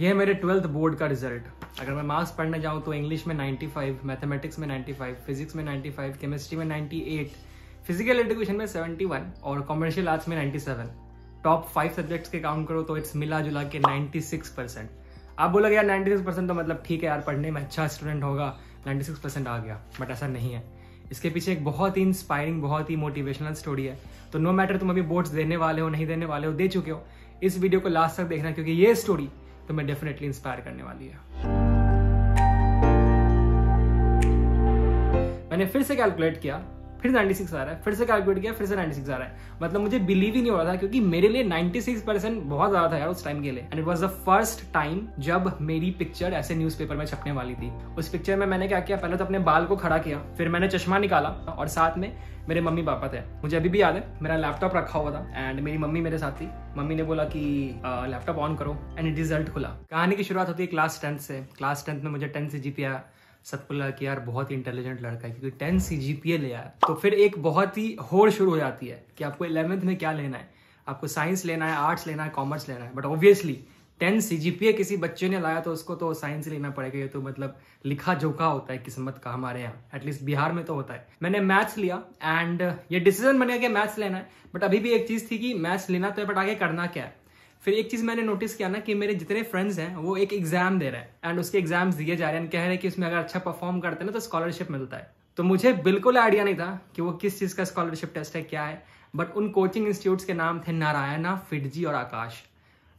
ये है मेरे ट्वेल्थ बोर्ड का रिजल्ट अगर मैं मार्क्स पढ़ने जाऊँ तो इंग्लिश में 95, मैथमेटिक्स में 95, फिजिक्स में 95, केमिस्ट्री में 98, फिजिकल एजुकेशन में 71 और कॉमर्शियल आर्ट्स में 97. टॉप फाइव सब्जेक्ट्स के काउंट करो तो इट्स मिला जुला के 96 परसेंट आप बोलोगे यार नाइन्टी परसेंट तो मतलब ठीक है यार पढ़ने में अच्छा स्टूडेंट होगा नाइन्टी परसेंट आ गया बट ऐसा नहीं है इसके पीछे एक बहुत ही इंस्पायरिंग बहुत ही मोटिवेशनल स्टोरी है तो नो मैटर तुम अभी बोर्ड्स देने वाले हो नहीं देने वाले हो दे चुके हो इस वीडियो को लास्ट तक देखना क्योंकि ये स्टोरी तुम्हें डेफिनेटली इंस्पायर करने वाली है मैंने फिर से कैलकुलेट किया फिर 96 आ रहा है फिर से कैलकुलेट किया फिर से 96 आ रहा है मतलब मुझे बिलीव ही नहीं हो रहा था क्योंकि मेरे लिए 96 परसेंट बहुत ज्यादा था यार उस टाइम के लिए and it was the first time जब मेरी पिक्चर ऐसे न्यूज़पेपर में छपने वाली थी उस पिक्चर में मैंने क्या किया पहले तो अपने बाल को खड़ा किया फिर मैंने चश्मा निकाला और साथ में मेरे मम्मी पापा थे मुझे अभी भी याद है मेरा लैपटॉप रखा हुआ था एंड मेरी मम्मी मेरे साथ थी मम्मी ने बोला कि लैपटॉप ऑन करो एंड रिजल्ट खुला कहानी की शुरुआत होती है क्लास टेंथ से क्लास टेंथ में मुझे टेंथ से जीपी आया सबको लगा कि यार बहुत ही इंटेलिजेंट लड़का है क्योंकि टेंथ सी जी पी ए ले आया तो फिर एक बहुत ही होड़ शुरू हो जाती है कि आपको इलेवेंथ में क्या लेना है आपको साइंस लेना है आर्ट्स लेना है कॉमर्स लेना है but obviously tenth C G P A किसी बच्चे ने लाया तो उसको तो साइंस लेना पड़ेगा ये तो मतलब लिखा जोखा होता है किस्मत का हमारे यहाँ एटलीस्ट बिहार में तो होता है मैंने मैथ्स लिया एंड ये डिसीजन बन गया कि मैथ्स लेना है बट अभी भी एक चीज थी कि मैथ्स लेना तो है बट आगे करना क्या है फिर एक चीज मैंने नोटिस किया ना कि मेरे जितने फ्रेंड्स हैं वो एक एग्जाम दे रहे हैं एंड उसके एग्जाम्स दिए जा रहे हैं कह रहे हैं कि उसमें अगर अच्छा परफॉर्म करते हैं ना तो स्कॉलरशिप मिलता है तो मुझे बिल्कुल आइडिया नहीं था कि वो किस चीज का स्कॉलरशिप टेस्ट है क्या है बट उन कोचिंग इंस्टीट्यूट्स के नाम थे नारायणा फिडजी और आकाश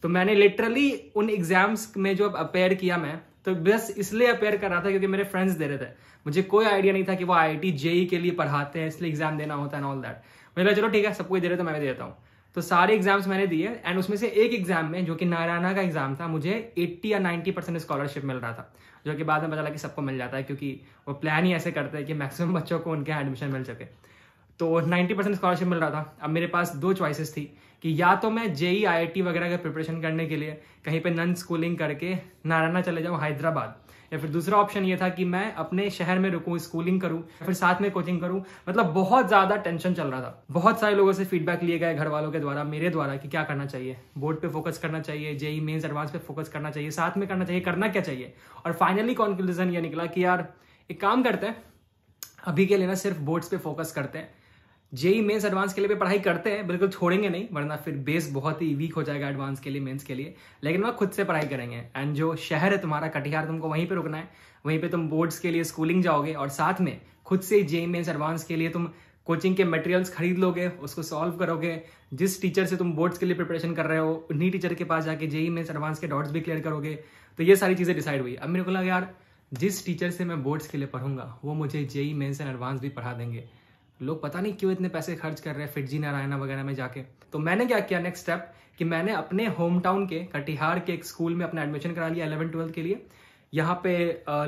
तो मैंने लिटरली उन एग्जाम्स में जो अपेयर किया मैं तो बस इसलिए अपेयर कर रहा था क्योंकि मेरे फ्रेंड्स दे रहे थे मुझे कोई आइडिया नहीं था कि वो आई आई जेई के लिए पढ़ाते हैं इसलिए एग्जाम देना होता है एंड ऑल दैट मैंने कहा चलो ठीक है सबको दे रहे तो मैं भी देता हूँ तो सारे एग्जाम्स मैंने दिए एंड उसमें से एक एग्जाम में जो कि नारायणा का एग्जाम था मुझे 80 या 90 परसेंट स्कॉलरशिप मिल रहा था जो कि बाद में पता लगा कि सबको मिल जाता है क्योंकि वो प्लान ही ऐसे करते हैं कि मैक्सिमम बच्चों को उनके यहाँ एडमिशन मिल सके तो 90 परसेंट स्कॉलरशिप मिल रहा था अब मेरे पास दो चॉइसेस थी कि या तो मैं जेई आई वगैरह का प्रिपरेशन करने के लिए कहीं पर नन स्कूलिंग करके नारायणा चले जाऊँ हैदराबाद या फिर दूसरा ऑप्शन ये था कि मैं अपने शहर में रुकूं स्कूलिंग करूं या फिर साथ में कोचिंग करूं मतलब बहुत ज्यादा टेंशन चल रहा था बहुत सारे लोगों से फीडबैक लिए गए घर वालों के द्वारा मेरे द्वारा कि क्या करना चाहिए बोर्ड पे फोकस करना चाहिए जेई मेन्स एडवांस पे फोकस करना चाहिए साथ में करना चाहिए करना क्या चाहिए और फाइनली कॉन्क्लूजन ये निकला कि यार एक काम करते हैं अभी के लिए ना सिर्फ बोर्ड्स पे फोकस करते हैं जेई मेंस एडवांस के लिए भी पढ़ाई करते हैं बिल्कुल छोड़ेंगे नहीं वरना फिर बेस बहुत ही वीक हो जाएगा एडवांस के लिए मेंस के लिए लेकिन वह खुद से पढ़ाई करेंगे एंड जो शहर है तुम्हारा कटिहार तुमको वहीं पे रुकना है वहीं पे तुम बोर्ड्स के लिए स्कूलिंग जाओगे और साथ में खुद से जेई मेन्स एडवांस के लिए तुम कोचिंग के मटेरियल्स खरीद लोगे उसको सॉल्व करोगे जिस टीचर से तुम बोर्ड्स के लिए प्रिपरेशन कर रहे हो उन्हीं टीचर के पास जाके जेई मेंस एडवांस के डॉट्स भी क्लियर करोगे तो ये सारी चीज़ें डिसाइड हुई अब मेरे को लगा यार जिस टीचर से मैं बोर्ड्स के लिए पढ़ूंगा वो मुझे जेई मेन्स एंड एडवांस भी पढ़ा देंगे लोग पता नहीं क्यों इतने पैसे खर्च कर रहे हैं फिटजी नारायणा वगैरह में जाके तो मैंने क्या किया नेक्स्ट स्टेप कि मैंने अपने होम टाउन के कटिहार के एक स्कूल में अपना एडमिशन करा लिया इलेवन ट्वेल्थ के लिए यहाँ पे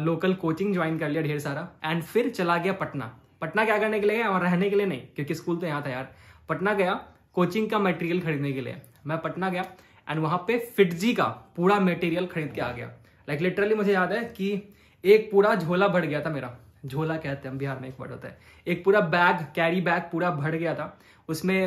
लोकल कोचिंग ज्वाइन कर लिया ढेर सारा एंड फिर चला गया पटना पटना क्या करने के लिए और रहने के लिए नहीं क्योंकि स्कूल तो यहाँ था यार पटना गया कोचिंग का मटेरियल खरीदने के लिए मैं पटना गया एंड वहाँ पे फिटजी का पूरा मटेरियल खरीद के आ गया लाइक like, लिटरली मुझे याद है कि एक पूरा झोला भर गया था मेरा झोला कहते हैं बिहार में एक वर्ड होता है एक पूरा बैग कैरी बैग पूरा भर गया था उसमें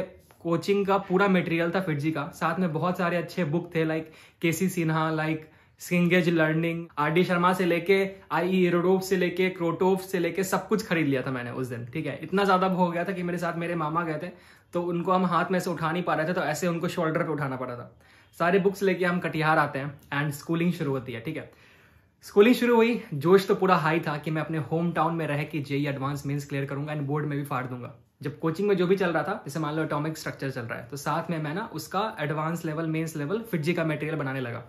कोचिंग का पूरा मटेरियल था फिटजी का साथ में बहुत सारे अच्छे बुक थे like K C Sinha like Cengage learning R D Sharma से लेके आई यूरोप e से लेके क्रोटोव से लेके सब कुछ खरीद लिया था मैंने उस दिन ठीक है इतना ज्यादा हो गया था कि मेरे साथ मेरे मामा गए थे तो उनको हम हाथ में से उठा नहीं पा रहे थे तो ऐसे उनको शोल्डर पे उठाना पड़ा था सारे बुक्स लेके हम कटिहार आते हैं एंड स्कूलिंग शुरू होती है ठीक है स्कूलिंग शुरू हुई जोश तो पूरा हाई था कि मैं अपने होम टाउन में रह के जेई एडवांस मेंस क्लियर करूंगा एंड बोर्ड में भी फाड़ दूंगा जब कोचिंग में जो भी चल रहा था जैसे मान लो एटॉमिक स्ट्रक्चर चल रहा है तो साथ में मैं ना उसका एडवांस लेवल मेंस लेवल फिजी का मटेरियल बनाने लगा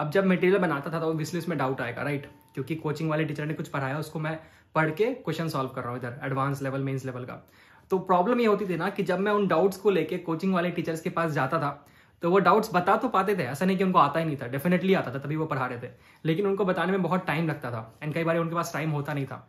अब जब मटेरियल बनाता था तो ऑब्वियसली उसमें डाउट आएगा राइट क्योंकि कोचिंग वाले टीचर ने कुछ पढ़ाया उसको मैं पढ़ के क्वेश्चन सॉल्व कर रहा हूँ इधर एडवांस लेवल मेन्स लेवल का तो प्रॉब्लम ये होती थी ना कि जब मैं उन डाउट्स को लेकर कोचिंग वाले टीचर्स के पास जाता था तो वो डाउट्स बता तो पाते थे ऐसा नहीं कि उनको आता ही नहीं था डेफिनेटली आता था तभी वो पढ़ा रहे थे लेकिन उनको बताने में बहुत टाइम लगता था एंड कई बार उनके पास टाइम होता नहीं था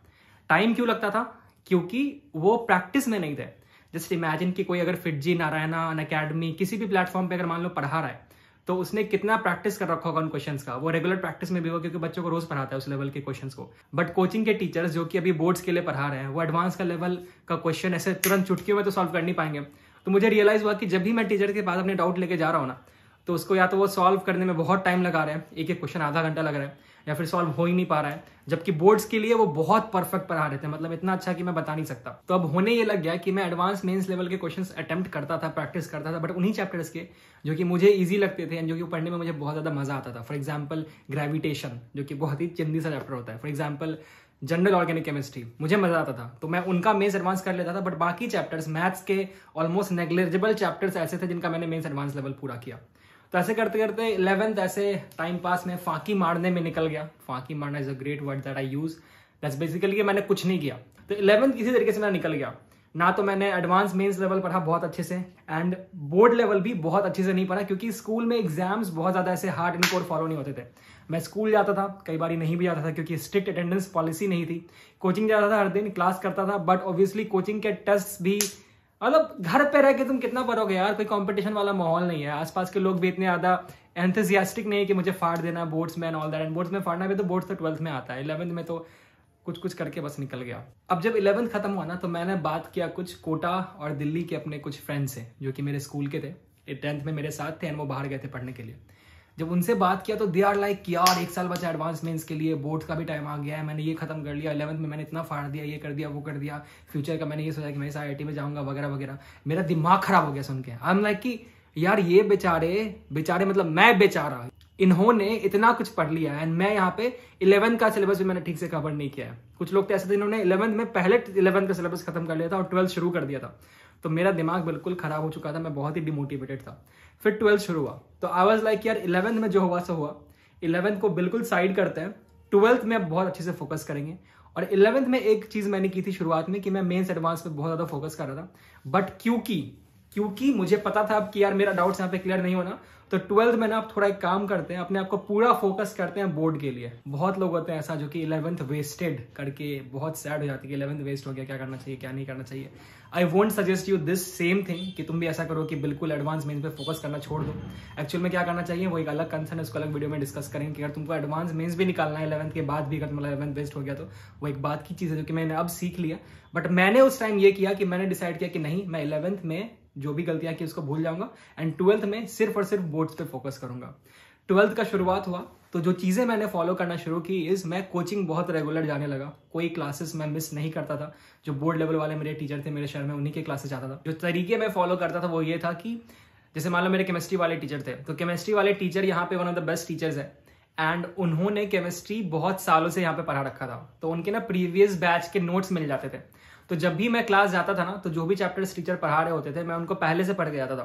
टाइम क्यों लगता था क्योंकि वो प्रैक्टिस में नहीं थे जस्ट इमेजिन कि कोई अगर फिटजी नारायणा अन अकेडमी किसी भी प्लेटफॉर्म पर अगर मान लो पढ़ा रहा है तो उसने कितना प्रैक्टिस कर रखा होगा उन क्वेश्चंस का वो रेगुलर प्रैक्टिस में भी होगा क्योंकि बच्चों को रोज पढ़ाता है उस लेवल के क्वेश्चंस को बट कोचिंग के टीचर्स जो कि अभी बोर्ड्स के लिए पढ़ा रहे हैं वो एडवांस का लेवल का क्वेश्चन ऐसे तुरंत चुटकियों में तो सॉल्व कर नहीं पाएंगे तो मुझे रियलाइज हुआ कि जब भी मैं टीचर के पास अपने डाउट लेके जा रहा हूँ ना तो उसको या तो वो सॉल्व करने में बहुत टाइम लगा रहे हैं एक एक क्वेश्चन आधा घंटा लग रहा है या फिर सॉल्व हो ही नहीं पा रहा है जबकि बोर्ड्स के लिए वो बहुत परफेक्ट पढ़ा रहे थे मतलब इतना अच्छा कि मैं बता नहीं सकता तो अब होने ये लग गया कि मैं एडवांस मेंस लेवल के क्वेश्चंस अटेम्प्ट करता था प्रैक्टिस करता था बट उन्हीं चैप्टर्स के जो कि मुझे ईजी लगते थे जो कि पढ़ने में मुझे बहुत ज़्यादा मजा आता था फॉर एग्जाम्पल ग्रेविटेशन जो कि बहुत ही चिंदी सा चैप्टर होता है for example general organic chemistry मुझे मजा आता था तो मैं उनका मेन्स एडवांस कर लेता था बट बाकी चैप्टर्स मैथ्स के ऑलमोस्ट नेग्लेजिबल चैप्टर्स ऐसे थे जिनका मैंने मेन्स एडवांस लेवल पूरा किया तो ऐसे करते करते इलेवंथ ऐसे टाइम पास में फांकी मारने में निकल गया फांकी मारना is a great word that I use that's basically मैंने कुछ नहीं किया तो इलेवंथ किसी तरीके से मैं निकल गया ना तो मैंने एडवांस मेंस लेवल पढ़ा बहुत अच्छे से एंड बोर्ड लेवल भी बहुत अच्छे से नहीं पढ़ा क्योंकि स्कूल में एग्जाम्स बहुत ज़्यादा ऐसे हार्ड एंड कोर फॉलो नहीं होते थे मैं स्कूल जाता था कई बार नहीं भी जाता था क्योंकि स्ट्रिक्ट अटेंडेंस पॉलिसी नहीं थी कोचिंग जाता था हर दिन क्लास करता था बट ऑब्वियसली कोचिंग के टेस्ट भी मतलब घर पे रह के तुम कितना पढ़ोगे यार कोई कंपटीशन वाला माहौल नहीं है आसपास के लोग भी इतने ज़्यादा एंथेजियास्टिक नहीं है कि मुझे फाड़ देना बोर्ड्स में and all that and boards में फाड़ना भी तो बोर्ड्स तो ट्वेल्थ में आता है इलेवंथ में तो कुछ कुछ करके बस निकल गया अब जब इलेवंथ खत्म हुआ ना तो मैंने बात किया कुछ कोटा और दिल्ली के अपने कुछ फ्रेंड से जो कि मेरे स्कूल के थे टेंथ में मेरे साथ थे एंड वो बाहर गए थे पढ़ने के लिए जब उनसे बात किया तो दे आर लाइक यार एक साल बचा एडवांस मेंस के लिए बोर्ड का भी टाइम आ गया है मैंने ये खत्म कर लिया इलेवंथ में मैंने इतना फाड़ दिया ये कर दिया वो कर दिया फ्यूचर का मैंने ये सोचा कि मैं इस आई में जाऊंगा वगैरह वगैरह मेरा दिमाग खराब हो गया सुन के आई एम लाइक कि यार ये बेचारे बेचारे मतलब मैं बेचारा इन्होंने इतना कुछ पढ़ लिया है एंड मैं यहाँ पे इलेवंथ का सिलेबस भी मैंने ठीक से कवर नहीं किया है कुछ लोग तो ऐसे थे इन्होंने इलेवंथ में पहले इलेवंथ का सिलेबस खत्म कर लिया था और ट्वेल्थ शुरू कर दिया था तो मेरा दिमाग बिल्कुल खराब हो चुका था मैं बहुत ही डिमोटिवेटेड था फिर ट्वेल्थ शुरू हुआ तो आई वॉज लाइक यार इलेवंथ में जो हुआ सो हुआ इलेवंथ को बिल्कुल साइड करते हैं ट्वेल्थ में बहुत अच्छे से फोकस करेंगे और इलेवंथ में एक चीज़ मैंने की थी शुरुआत में कि मैं मेन्स एडवांस पे बहुत ज़्यादा फोकस कर रहा था बट क्योंकि क्योंकि मुझे पता था अब कि यार मेरा डाउट्स यहाँ पे क्लियर नहीं होना तो ट्वेल्थ में ना आप थोड़ा एक काम करते हैं अपने आप को पूरा फोकस करते हैं बोर्ड के लिए बहुत लोग होते हैं ऐसा जो कि इलेवंथ वेस्टेड करके बहुत सैड हो जाती है इलेवंथ वेस्ट हो गया क्या करना चाहिए क्या नहीं करना चाहिए I won't suggest you this same thing कि तुम भी ऐसा करो कि बिल्कुल एडवांस मेन्स पर फोकस करना छोड़ दो एक्चुअल में क्या करना चाहिए वो एक अलग कंसर्न है उसको अलग वीडियो में डिस्कस करेंगे अगर तुमको एडवांस मेन्स भी निकालना है इलेवंथ के बाद भी अगर तुम्हारा इलेवंथ वेस्ट हो गया तो वो एक बात की चीज़ है जो कि मैंने अब सीख लिया बट मैंने उस टाइम ये किया कि मैंने डिसाइड किया कि नहीं मैं इलेवंथ में जो भी गलतियां की उसको भूल जाऊंगा एंड ट्वेल्थ में सिर्फ और सिर्फ बोर्ड्स पे फोकस करूंगा ट्वेल्थ का शुरुआत हुआ तो जो चीज़ें मैंने फॉलो करना शुरू की इज़ मैं कोचिंग बहुत रेगुलर जाने लगा कोई क्लासेस मैं मिस नहीं करता था जो बोर्ड लेवल वाले मेरे टीचर थे मेरे शहर में उन्हीं के क्लासेस जाता था जो तरीके मैं फॉलो करता था वो ये था कि जैसे मान लो मेरे केमिस्ट्री वाले टीचर थे तो केमिस्ट्री वाले टीचर यहाँ पे one of the best teachers है एंड उन्होंने केमिस्ट्री बहुत सालों से यहाँ पे पढ़ा रखा था तो उनके ना प्रीवियस बैच के नोट्स मिल जाते थे तो जब भी मैं क्लास जाता था ना तो जो भी चैप्टर्स टीचर पढ़ा रहे होते थे मैं उनको पहले से पढ़ के जाता था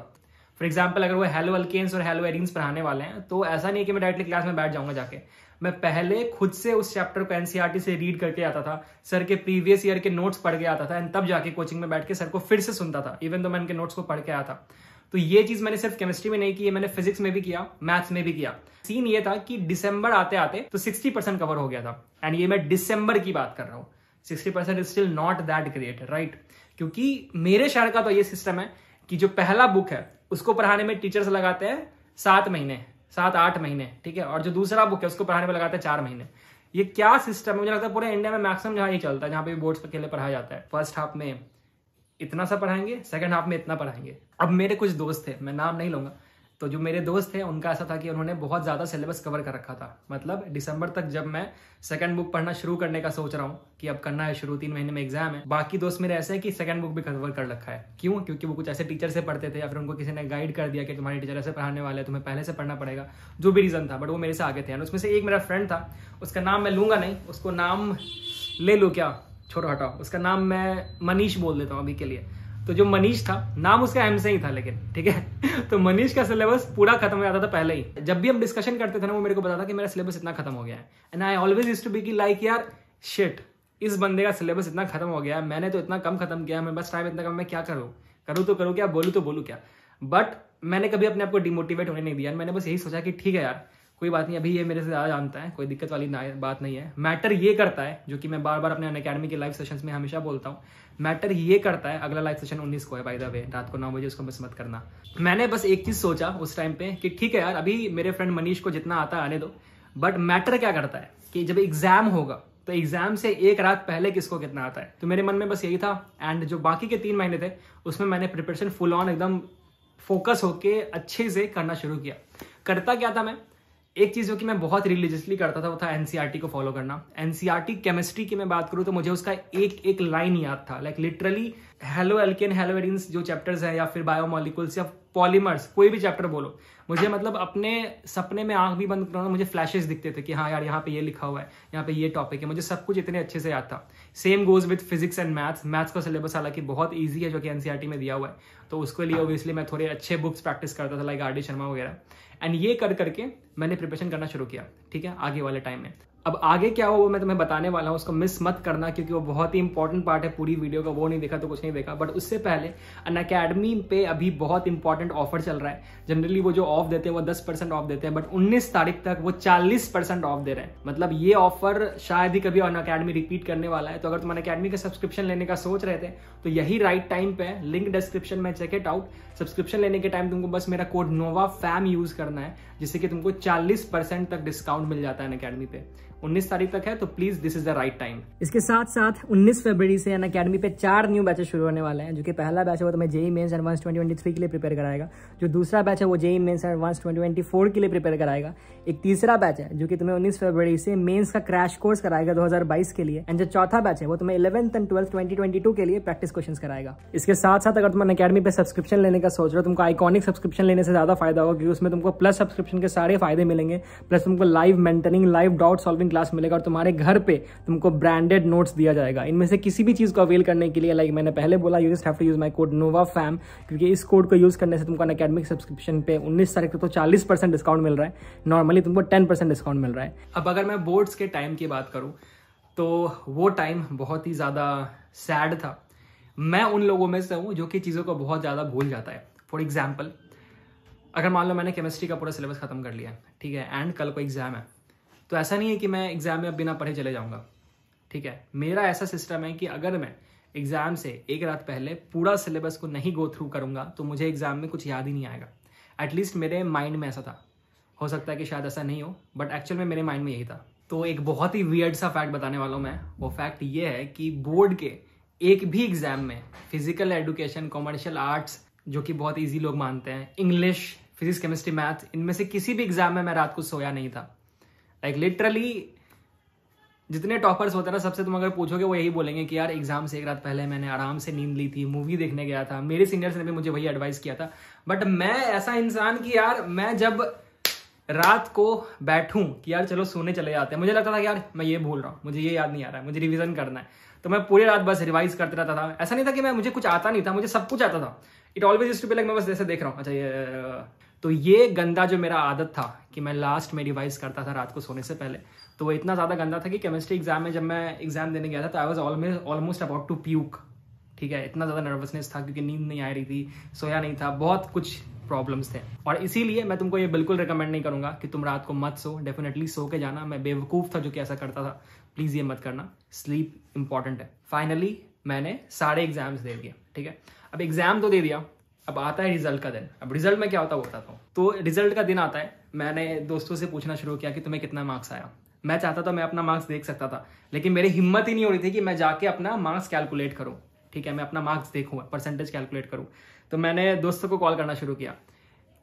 फॉर एग्जाम्पल अगर वो हेलो अल्केन्स और हेलो एरिन्स पढ़ाने वाले हैं तो ऐसा नहीं कि मैं डायरेक्टली क्लास में बैठ जाऊंगा जाके मैं पहले खुद से उस चैप्टर को एनसीआरटी e से रीड करके आता था सर के प्रीवियस ईयर के नोट्स पढ़ के आता था एंड तब जाके कोचिंग में बैठ के सर को फिर से सुनता था इवन तो मैं उनके नोट्स को पढ़ के आया था तो ये चीज मैंने सिर्फ केमिस्ट्री में नहीं की मैंने फिजिक्स में भी किया मैथ्स में भी किया सीन ये था कि दिसंबर आते आते तो सिक्सटी परसेंट कवर हो गया था एंड ये मैं दिसंबर की बात कर रहा हूँ sixty percent is still not that great right क्योंकि मेरे शहर का तो ये सिस्टम है कि जो पहला बुक है उसको पढ़ाने में टीचर्स लगाते हैं सात महीने सात आठ महीने ठीक है और जो दूसरा बुक है उसको पढ़ाने में लगाते हैं चार महीने ये क्या सिस्टम है मुझे लगता है पूरे इंडिया में मैक्सिमम जहाँ ये चलता है जहाँ पे बोर्ड्स पर पढ़ाया जाता है फर्स्ट हाफ में इतना सा पढ़ाएंगे सेकंड हाफ में इतना पढ़ाएंगे अब मेरे कुछ दोस्त थे मैं नाम नहीं लूंगा तो जो मेरे दोस्त थे उनका ऐसा था कि उन्होंने बहुत ज़्यादा सिलेबस कवर कर रखा था मतलब दिसंबर तक जब मैं सेकंड बुक पढ़ना शुरू करने का सोच रहा हूँ कि अब करना है शुरू तीन महीने में एग्जाम है बाकी दोस्त मेरे ऐसे हैं कि सेकंड बुक भी कवर कर रखा है क्यों क्योंकि वो कुछ ऐसे टीचर से पढ़ते थे या फिर उनको किसी ने गाइड कर दिया कि तुम्हारे टीचर ऐसे पढ़ाने वाले तुम्हें पहले से पढ़ना पड़ेगा जो भी रीज़न था बट वो मेरे से आगे थे एंड उसमें से एक मेरा फ्रेंड था उसका नाम मैं लूँगा नहीं उसको नाम ले लूँ क्या छोटा हटाओ उसका नाम मैं मनीष बोल देता हूँ अभी के लिए तो जो मनीष था नाम उसका एम से ही था लेकिन ठीक है तो मनीष का सिलेबस पूरा खत्म हो जाता था पहले ही जब भी हम डिस्कशन करते थे ना वो मेरे को बताता कि मेरा सिलेबस इतना खत्म हो गया है and I always is to be की लाइक यार शिट इस बंदे का सिलेबस इतना खत्म हो गया है मैंने तो इतना कम खत्म किया मैं बस टाइम इतना कम मैं क्या करूँ करूँ तो करूँ क्या बोलूँ तो बोलूँ क्या बट मैंने कभी अपने आपको डिमोटिवेट होने नहीं दिया मैंने बस यही सोचा कि ठीक है यार कोई बात नहीं अभी ये मेरे से ज़्यादा जानता है कोई दिक्कत वाली बात नहीं है मैटर ये करता है जो कि मैं बार बार अपने अन अकेडमी के लाइव सेशंस में हमेशा बोलता हूँ मैटर ये करता है अगला लाइव सेशन उन्नीस को है बाई द वे रात को नौ बजे उसको मिस मत करना मैंने बस एक चीज सोचा उस टाइम पे कि ठीक है यार अभी मेरे फ्रेंड मनीष को जितना आता है आने दो बट मैटर क्या करता है कि जब एग्जाम होगा तो एग्जाम से एक रात पहले किसको कितना आता है तो मेरे मन में बस यही था एंड जो बाकी के तीन महीने थे उसमें मैंने प्रिपरेशन फुल ऑन एकदम फोकस होके अच्छे से करना शुरू किया करता क्या था मैं एक चीज जो कि मैं बहुत रिलीजियसली करता था वो था एनसीआरटी e को फॉलो करना एनसीआरटी केमिस्ट्री e की मैं बात करूं तो मुझे उसका एक एक लाइन याद था like literally haloalkane haloarene जो चैप्टर्स हैं या फिर बायोमोलिकुल्स या पॉलीमर्स कोई भी चैप्टर बोलो मुझे मतलब अपने सपने में आंख भी बंद करना मुझे फ्लैशेस दिखते थे कि हाँ यार यहाँ पे ये लिखा हुआ है यहाँ पे ये टॉपिक है मुझे सब कुछ इतने अच्छे से याद था same goes with physics and maths maths का सिलेबस हालांकि बहुत ईजी है जो कि एनसीआरटी e में दिया हुआ है तो उसके लिए ओबियसली हाँ। मैं थोड़े अच्छे बुक्स प्रैक्टिस करता था लाइक आर डी शर्मा वगैरह एंड ये कर करके मैंने प्रिपरेशन करना शुरू किया ठीक है आगे वाले टाइम में अब आगे क्या हुआ वो मैं तुम्हें बताने वाला हूँ उसको मिस मत करना क्योंकि वो बहुत ही इंपॉर्टेंट पार्ट है पूरी वीडियो का वो नहीं देखा तो कुछ नहीं देखा बट उससे पहले अन अकेडमी पे अभी बहुत इंपॉर्टेंट ऑफर चल रहा है जनरली वो जो ऑफ देते हैं वो 10 परसेंट ऑफ देते हैं बट 19 तारीख तक वो 40 परसेंट ऑफ दे रहे हैं मतलब ये ऑफर शायद ही कभी अन अकेडमी रिपीट करने वाला है तो अगर तुम अन अकेडमी का सब्सक्रिप्शन लेने का सोच रहे थे तो यही राइट टाइम पे लिंक डिस्क्रिप्शन में चेक इट आउट सब्सक्रिप्शन लेने के टाइम तुमको बस मेरा कोड नोवा फैम यूज करना है जिससे कि तुमको चालीस तक डिस्काउंट मिल जाता है अन अकेडमी पे 19 तारीख तक है तो please this is the right time इसके साथ साथ 19 फरवरी से अकेडमी पे चार न्यू बैचेस शुरू होने वाले हैं जो कि पहला बैच है वो तुम्हें जेई मेन्स एडवांस 2023 के लिए प्रिपेयर कराएगा जो दूसरा बैच है वो जेई मेन्स एडवांस 2024 के लिए प्रिपेयर कराएगा एक तीसरा बैच है जो कि तुम्हें उन्नीस फरवरी से मेन्स का क्रैश कोर्स कराएगा दो के लिए एंड जो चौथा बैच है वो तुम्हें इलेवंथ एंड ट्वेल्थ ट्वेंटी के लिए प्रैक्टिस क्वेश्चन कराएगा इसके साथ साथ अगर तुम अन अकेडमी पर सब्सक्रिप्शन लेने का सोच रहे हो तुमको आइकॉनिक सब्सक्रिप्शन लेने से ज्यादा फायदा होगा क्योंकि उसमें तुमको प्लस सब्सक्रिप्शन के सारे फायदे मिलेंगे प्लस तुमको live mentoring live doubt solving coaching class मिलेगा और तुम्हारे घर पे तुमको ब्रांडेड नोट्स दिया जाएगा इनमें से किसी भी चीज़ को अवेल करने के लिए लाइक मैंने पहले बोला you just have to use my code nova fam क्योंकि इस कोड को यूज़ करने से तुमको अन अकेडमिक सब्सक्रिप्शन पे उन्नीस तारीख तक तो चालीस डिस्काउंट मिल रहा है नॉर्मली तुमको टेन डिस्काउंट मिल रहा है अब अगर मैं बोर्ड्स के टाइम की बात करूँ तो वो टाइम बहुत ही ज़्यादा सैड था मैं उन लोगों में से हूँ जो कि चीज़ों को बहुत ज़्यादा भूल जाता है फॉर एग्जाम्पल अगर मान लो मैंने केमिस्ट्री का पूरा सिलेबस खत्म कर लिया ठीक है एंड कल को एग्जाम है तो ऐसा नहीं है कि मैं एग्जाम में अब बिना पढ़े चले जाऊंगा ठीक है मेरा ऐसा सिस्टम है कि अगर मैं एग्जाम से एक रात पहले पूरा सिलेबस को नहीं गो थ्रू करूंगा तो मुझे एग्जाम में कुछ याद ही नहीं आएगा एटलीस्ट मेरे माइंड में ऐसा था हो सकता है कि शायद ऐसा नहीं हो बट एक्चुअल में मेरे माइंड में यही था तो एक बहुत ही वियर्ड सा फैक्ट बताने वाला हूँ मैं वो फैक्ट ये है कि बोर्ड के एक भी एग्जाम में फिजिकल एडुकेशन कॉमर्शियल आर्ट्स जो कि बहुत ईजी लोग मानते हैं इंग्लिश फिजिक्स केमिस्ट्री मैथ इनमें से किसी भी एग्जाम में मैं रात को सोया नहीं था लाइक like, लिटरली जितने टॉपर्स होते हैं ना सबसे तुम अगर पूछोगे वो यही बोलेंगे कि यार एग्जाम से एक रात पहले मैंने आराम से नींद ली थी मूवी देखने गया था मेरे सीनियर्स ने भी मुझे वही एडवाइस किया था बट मैं ऐसा इंसान कि यार मैं जब रात को बैठूं कि यार चलो सोने चले जाते हैं मुझे लगता था कि यार मैं ये भूल रहा हूँ मुझे ये याद नहीं आ रहा है मुझे रिविजन करना है तो मैं पूरी रात बस रिवाइज करते रहता था ऐसा नहीं था कि मैं मुझे कुछ आता नहीं था मुझे सब कुछ आता था it always is to like मैं बस जैसे देख रहा हूँ अच्छा ये तो ये गंदा जो मेरा आदत था कि मैं लास्ट में रिवाइज करता था रात को सोने से पहले तो वो इतना ज़्यादा गंदा था कि केमिस्ट्री एग्जाम में जब मैं एग्जाम देने गया था तो I was almost almost about to puke ठीक है इतना ज़्यादा नर्वसनेस था क्योंकि नींद नहीं आ रही थी सोया नहीं था बहुत कुछ प्रॉब्लम्स थे और इसीलिए मैं तुमको ये बिल्कुल रिकमेंड नहीं करूंगा कि तुम रात को मत सो डेफिनेटली सो के जाना मैं बेवकूफ़ था जो कि ऐसा करता था प्लीज़ ये मत करना स्लीप इंपॉर्टेंट है फाइनली मैंने सारे एग्जाम्स दे दिए ठीक है अब एग्ज़ाम तो दे दिया अब आता है रिजल्ट का दिन अब रिजल्ट में क्या होता है बताता हूँ तो रिजल्ट का दिन आता है मैंने दोस्तों से पूछना शुरू किया कि तुम्हें कितना मार्क्स आया मैं चाहता था मैं अपना मार्क्स देख सकता था लेकिन मेरी हिम्मत ही नहीं हो रही थी कि मैं जाके अपना मार्क्स कैलकुलेट करूँ ठीक है मैं अपना मार्क्स देखूँ परसेंटेज कैलकुलेट करूँ तो मैंने दोस्तों को कॉल करना शुरू किया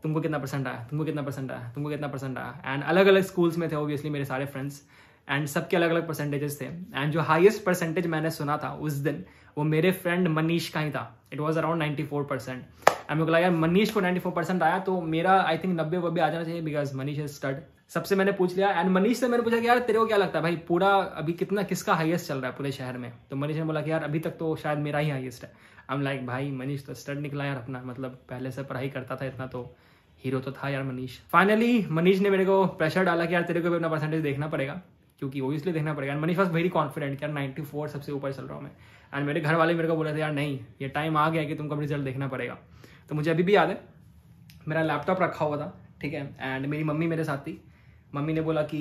तुमको कितना परसेंट आया तुमको कितना परसेंट आया तुमको कितना परसेंट आया एंड अलग अलग स्कूल्स में थे ओबियसली मेरे सारे फ्रेंड्स एंड सबके अलग अलग परसेंटेजेस थे एंड जो हाईएस्ट परसेंटेज मैंने सुना था उस दिन वो मेरे फ्रेंड मनीष का ही था it was around ninety four percent and मेरे को यार मनीष को नाइन्टी फोर परसेंट आया तो मेरा आई थिंक नब्बे वब्बे आ जाना चाहिए बिकॉज मनीष इज स्टड सबसे मैंने पूछ लिया एंड मनीष से मैंने पूछा कि यार तेरे को क्या लगता है भाई पूरा अभी कितना किसका हाईएस्ट चल रहा है पूरे शहर में तो मनीष ने बोला कि यार अभी तक तो शायद मेरा ही हाईएस्ट है आई एम लाइक भाई मनीष तो स्टड निकला यार अपना मतलब पहले से पढ़ाई करता था इतना तो हीरो तो था यार मनीष फाइनली मनीष ने मेरे को प्रेशर डाला कि यार तेरे को भी अपना परसेंटेज देखना पड़ेगा क्योंकि वो इसलिए देखना पड़ेगा and Manish was very confident यार नाइन्टी फोर सबसे ऊपर चल रहा हूँ मैं एंड मेरे घर वाले मेरे को बोले थे यार नहीं ये टाइम आ गया कि तुमको रिजल्ट देखना पड़ेगा तो मुझे अभी भी याद है मेरा लैपटॉप रखा हुआ था ठीक है एंड मेरी मम्मी मेरे साथ थी मम्मी ने बोला कि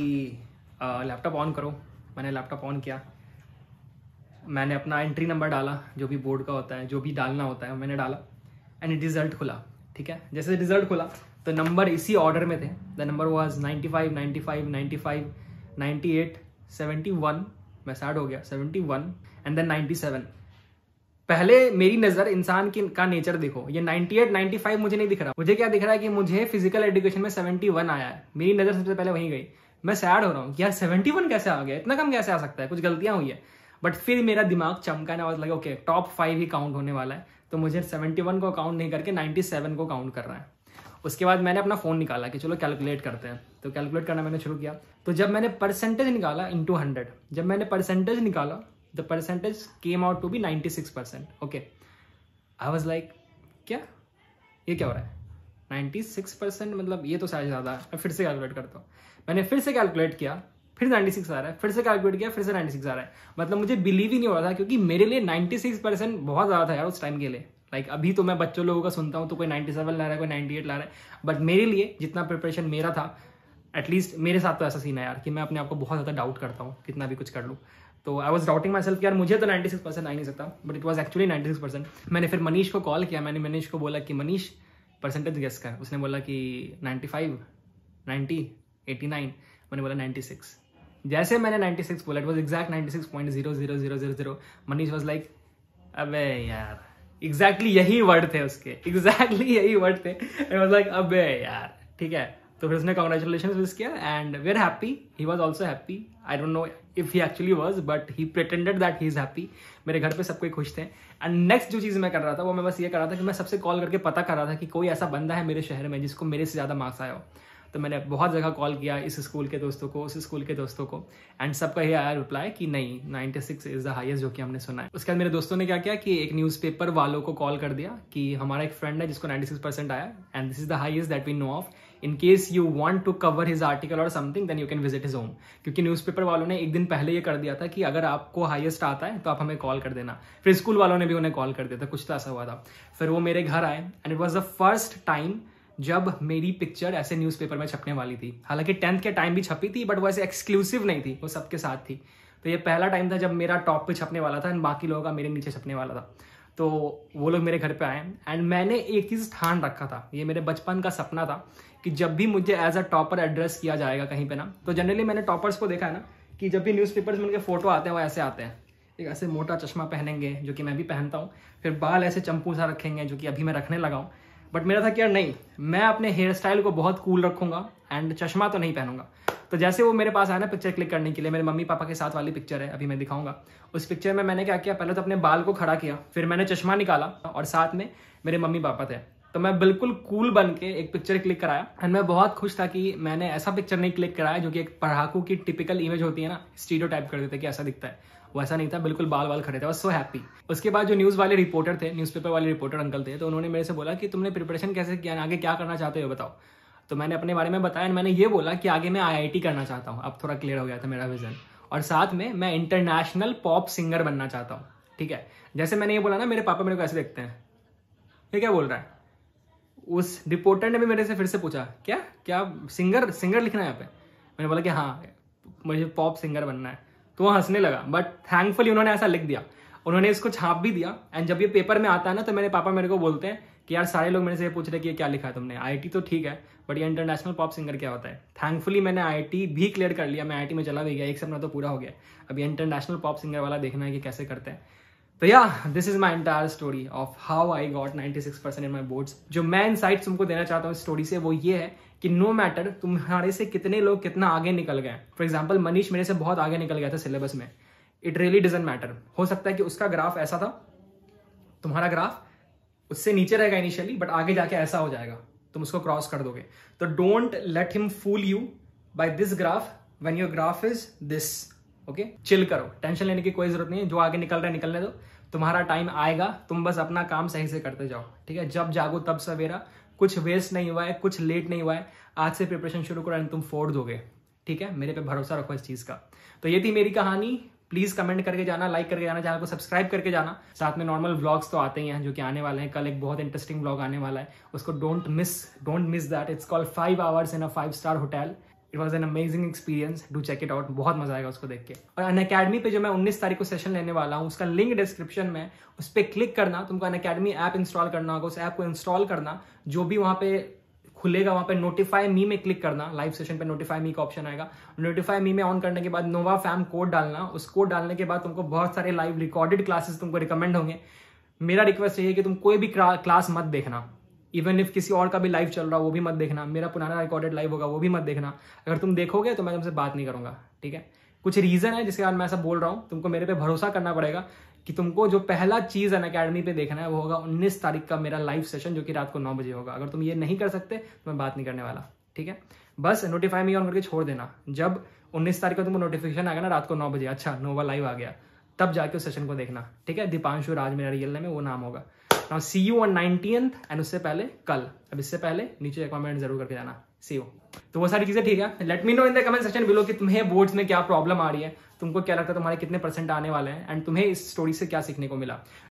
लैपटॉप ऑन करो मैंने लैपटॉप ऑन किया मैंने अपना एंट्री नंबर डाला जो भी बोर्ड का होता है जो भी डालना होता है मैंने डाला एंड रिजल्ट खुला ठीक है जैसे रिजल्ट खुला तो नंबर इसी ऑर्डर में थे the number was ninety five ninety five ninety five ninety मैं सैड हो गया seventy one and then ninety पहले मेरी नजर इंसान की का नेचर देखो ये 98, 95 मुझे नहीं दिख रहा मुझे क्या दिख रहा है कि मुझे फिजिकल एडुकेशन में 71 आया है मेरी नजर सबसे पहले वहीं गई मैं सैड हो रहा हूँ यार 71 कैसे आ गया इतना कम कैसे आ सकता है कुछ गलतियां हुई है बट फिर मेरा दिमाग चमकाने वाला लगा ओके टॉप फाइव ही काउंट होने वाला है तो मुझे सेवेंटी को काउंट नहीं करके नाइन्टी को काउंट कर रहा है उसके बाद मैंने अपना फ़ोन निकाला कि चलो कैलकुलेट करते हैं तो कैलकुलेट करना मैंने शुरू किया तो जब मैंने परसेंटेज निकाला इन टू हंड्रेड जब मैंने परसेंटेज निकाला the percentage came out to be ninety six percent okay I was like क्या ये क्या हो रहा है नाइन्टी सिक्स परसेंट मतलब ये तो शायद ज़्यादा है मैं फिर से कैलकुलेट करता हूँ मैंने फिर से कैलकुलेट किया फिर नाइन्टी सिक्स आ रहा है फिर से कैलकुलेट किया फिर से नाइन्टी सिक्स आ रहा है मतलब मुझे बिलीव ही नहीं हो रहा था क्योंकि मेरे लिए नाइन्टी सिक्स परसेंट बहुत ज़्यादा था यार उस टाइम के लिए लाइक अभी तो मैं बच्चों लोगों का सुनता हूँ तो कोई नाइन्टी सेवन ला रहा है कोई नाइन्टी एट ला रहा है बट मेरे लिए जितना प्रिपरेशन मेरा था एटलीस्ट मेरे साथ तो ऐसा सीन है यार कि मैं अपने आप को बहुत ज़्यादा डाउट करता हूँ कितना भी कुछ कर लूँ तो I was doubting myself यार मुझे तो नाइन्टी सिक्स परसेंट आ नहीं सकता but it was actually ninety six percent मैंने फिर मनीष को कॉल किया मैंने मनीष को बोला कि मनीष परसेंटेज गेस कर उसने बोला कि ninety five ninety eighty nine मैंने बोला नाइन्टी सिक्स जैसे मैंने नाइन्टी सिक्स बोला it was exact ninety six point zero zero zero zero zero Manish was like अबे यार एग्जैक्टली exactly यही वर्ड थे उसके एग्जैक्टली exactly यही वर्ड थे एंड लाइक अब यार ठीक है तो फिर उसने कॉन्ग्रेचुलेशन विश किया and we are happy he was also happy I don't know if he actually was but he pretended that he is happy मेरे घर पे सब कोई खुश थे एंड नेक्स्ट जो चीज़ मैं कर रहा था वो मैं बस ये कर रहा था कि मैं सबसे कॉल करके पता कर रहा था कि कोई ऐसा बंदा है मेरे शहर में जिसको मेरे से ज़्यादा मार्क्स आया हो तो मैंने बहुत जगह कॉल किया इस स्कूल के दोस्तों को उस स्कूल के दोस्तों को एंड सबका ही आया रिप्लाई कि नहीं 96 सिक्स इज द हाइस्ट जो कि हमने सुना है उसके बाद मेरे दोस्तों ने क्या किया कि एक न्यूज़पेपर वालों को कॉल कर दिया कि हमारा एक फ्रेंड है जिसको 96 परसेंट आया and this is the highest that we know of in case you want to cover his article और something then you can visit his home क्योंकि न्यूज़पेपर वालों ने एक दिन पहले ये कर दिया था कि अगर आपको हाइस्ट आता है तो आप हमें कॉल कर देना फिर स्कूल वालों ने भी उन्हें कॉल कर दिया था कुछ तो ऐसा हुआ था फिर वो मेरे घर आए and it was the first time जब मेरी पिक्चर ऐसे न्यूज़पेपर में छपने वाली थी हालांकि टेंथ के टाइम भी छपी थी बट वो ऐसे एक्सक्लूसिव नहीं थी वो सबके साथ थी तो ये पहला टाइम था जब मेरा टॉप पे छपने वाला था एंड बाकी लोगों का मेरे नीचे छपने वाला था तो वो लोग मेरे घर पे आए एंड मैंने एक चीज़ ठान रखा था ये मेरे बचपन का सपना था कि जब भी मुझे एज अ टॉपर एड्रेस किया जाएगा कहीं पे ना तो जनरली मैंने टॉपर्स को देखा है ना कि जब भी न्यूज़पेपर्स में उनके फ़ोटो आते हैं वो ऐसे आते हैं एक ऐसे मोटा चश्मा पहनेंगे जो कि मैं भी पहनता हूँ फिर बाल ऐसे चंपू सा रखेंगे जो कि अभी मैं रखने लगा हूँ बट मेरा था कि यार नहीं मैं अपने हेयर स्टाइल को बहुत कूल रखूंगा एंड चश्मा तो नहीं पहनूंगा तो जैसे वो मेरे पास आया ना पिक्चर क्लिक करने के लिए मेरे मम्मी पापा के साथ वाली पिक्चर है अभी मैं दिखाऊंगा उस पिक्चर में मैंने क्या किया पहले तो अपने बाल को खड़ा किया फिर मैंने चश्मा निकाला और साथ में मेरे मम्मी पापा थे तो मैं बिल्कुल कूल बन के एक पिक्चर क्लिक कराया एंड मैं बहुत खुश था कि मैंने ऐसा पिक्चर नहीं क्लिक कराया जो कि एक पढ़ाकू की टिपिकल इमेज होती है ना स्टीडियो टाइप कर देते कि ऐसा दिखता है वैसा नहीं था बिल्कुल बाल बाल खड़े थे सो हैप्पी उसके बाद जो न्यूज़ वाले रिपोर्टर थे न्यूज़पेपर वाले रिपोर्टर अंकल थे तो उन्होंने मेरे से बोला कि तुमने प्रिपरेशन कैसे किया आगे क्या करना चाहते हो बताओ तो मैंने अपने बारे में बताया मैंने ये बोला कि आगे मैं आई करना चाहता हूँ अब थोड़ा क्लियर हो गया था मेरा विजन और साथ में मैं इंटरनेशनल पॉप सिंगर बनना चाहता हूँ ठीक है जैसे मैंने ये बोला ना मेरे पापा मेरे को ऐसे देखते हैं ये क्या बोल रहा है उस रिपोर्टर ने भी मेरे से फिर से पूछा क्या क्या सिंगर सिंगर लिखना है यहाँ पे मैंने बोला कि हाँ मुझे पॉप सिंगर बनना है तो वो हंसने लगा बट थैंकफुली उन्होंने ऐसा लिख दिया उन्होंने इसको छाप भी दिया एंड जब ये पेपर में आता है ना तो मेरे पापा मेरे को बोलते हैं कि यार सारे लोग मेरे से पूछ रहे कि ये क्या लिखा है तुमने आई तो ठीक है बट ये इंटरनेशनल पॉप सिंगर क्या होता है थैंकफुली मैंने आई भी क्लियर कर लिया मैं आई में चला भी गया एक सपना तो पूरा हो गया अब इंटरनेशनल पॉप सिंगर वाला देखना है कि कैसे करते हैं तो या this is my entire story of how I got six percent in my boards जो मैं इनसाइट तुमको देना चाहता हूँ स्टोरी से वो ये है कि नो मैटर तुम्हारे से कितने लोग कितना आगे निकल गए फॉर एग्जाम्पल मनीष मेरे से बहुत आगे निकल गया था सिलेबस में इट रियली डजेंट मैटर हो सकता है कि उसका ग्राफ ऐसा था तुम्हारा ग्राफ उससे नीचे रहेगा इनिशियली बट आगे जाके ऐसा हो जाएगा तुम उसको क्रॉस कर दोगे तो don't let him fool you by this graph when your graph is this okay chill करो टेंशन लेने की कोई जरूरत नहीं है जो आगे निकल रहा है निकलने दो तुम्हारा टाइम आएगा तुम बस अपना काम सही से करते जाओ ठीक है जब जागो तब सवेरा कुछ वेस्ट नहीं हुआ है कुछ लेट नहीं हुआ है आज से प्रिपरेशन शुरू करो एंड तुम फोड़ दोगे ठीक है मेरे पे भरोसा रखो इस चीज का तो ये थी मेरी कहानी प्लीज कमेंट करके जाना लाइक करके जाना चैनल को सब्सक्राइब करके जाना साथ में नॉर्मल व्लॉग्स तो आते ही हैं जो कि आने वाले हैं कल एक बहुत इंटरेस्टिंग व्लॉग आने वाला है उसको don't miss don't miss that it's called five hours in a five star hotel it was an amazing experience do check it out बहुत मजा आएगा उसको देख के और अन अकेडमी पे जो मैं उन्नीस तारीख को सेशन लेने वाला हूँ उसका लिंक डिस्क्रिप्शन में उस पर क्लिक करना तुमको अन अकेडमी ऐप इंस्टॉल करना होगा उस ऐप को इंस्टॉल करना जो भी वहाँ पे खुलेगा वहाँ पे नोटिफाई मी में क्लिक करना लाइव सेशन पे नोटिफाई मी का ऑप्शन आएगा नोटिफाई मी में ऑन करने के बाद नोवा फैम कोड डालना उस कोड डालने के बाद तुमको बहुत सारे लाइव रिकॉर्डेड क्लासेस तुमको रिकमेंड होंगे मेरा रिक्वेस्ट यही है कि तुम कोई भी क्लास मत देखना इवन इफ किसी और का भी लाइव चल रहा हो वो भी मत देखना मेरा पुराना रिकॉर्डेड लाइव होगा वो भी मत देखना अगर तुम देखोगे तो मैं तुमसे बात नहीं करूंगा ठीक है कुछ रीज़न है जिसके कारण मैं ऐसा बोल रहा हूँ तुमको मेरे पे भरोसा करना पड़ेगा कि तुमको जो पहला चीज़ अन अकेडमी पे देखना है वो होगा 19 तारीख का मेरा लाइव सेशन जो कि रात को नौ बजे होगा अगर तुम ये नहीं कर सकते तो मैं बात नहीं करने वाला ठीक है बस नोटिफाई मी ऑन करके छोड़ देना जब 19 तारीख का तुमको नोटिफिकेशन आ गया ना रात को नौ बजे अच्छा नोवा लाइव आ गया तब जाके उस सेशन को देखना ठीक है दीपांशु राज मेरा रियल में वो नाम होगा now see you on nineteen एंड उससे पहले कल अब इससे पहले नीचे कमेंट जरूर करके जाना सी यू तो वो सारी चीजें ठीक है let me know in the comment section below कि तुम्हें बोर्ड्स में क्या प्रॉब्लम आ रही है तुमको क्या लगता है तुम्हारे कितने परसेंट आने वाले हैं एंड तुम्हें इस स्टोरी से क्या सीखने को मिला